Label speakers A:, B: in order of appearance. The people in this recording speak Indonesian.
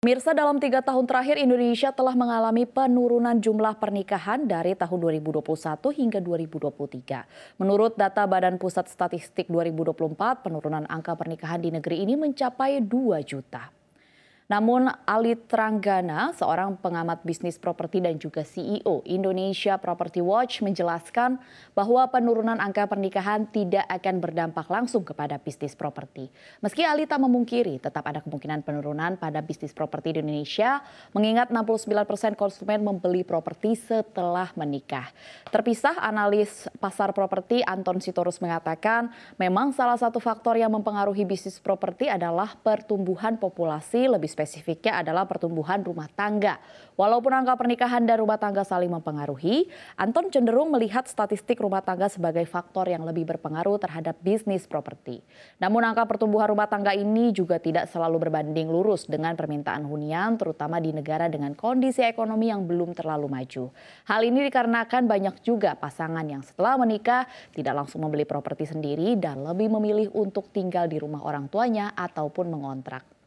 A: Mirsa dalam tiga tahun terakhir Indonesia telah mengalami penurunan jumlah pernikahan dari tahun 2021 hingga 2023. Menurut data Badan Pusat Statistik 2024, penurunan angka pernikahan di negeri ini mencapai 2 juta namun Ali Tranggana, seorang pengamat bisnis properti dan juga CEO Indonesia Property Watch menjelaskan bahwa penurunan angka pernikahan tidak akan berdampak langsung kepada bisnis properti. Meski Ali tak memungkiri, tetap ada kemungkinan penurunan pada bisnis properti di Indonesia mengingat 69 konsumen membeli properti setelah menikah. Terpisah analis pasar properti Anton Sitorus mengatakan memang salah satu faktor yang mempengaruhi bisnis properti adalah pertumbuhan populasi lebih spesifiknya adalah pertumbuhan rumah tangga. Walaupun angka pernikahan dan rumah tangga saling mempengaruhi, Anton cenderung melihat statistik rumah tangga sebagai faktor yang lebih berpengaruh terhadap bisnis properti. Namun angka pertumbuhan rumah tangga ini juga tidak selalu berbanding lurus dengan permintaan hunian, terutama di negara dengan kondisi ekonomi yang belum terlalu maju. Hal ini dikarenakan banyak juga pasangan yang setelah menikah tidak langsung membeli properti sendiri dan lebih memilih untuk tinggal di rumah orang tuanya ataupun mengontrak.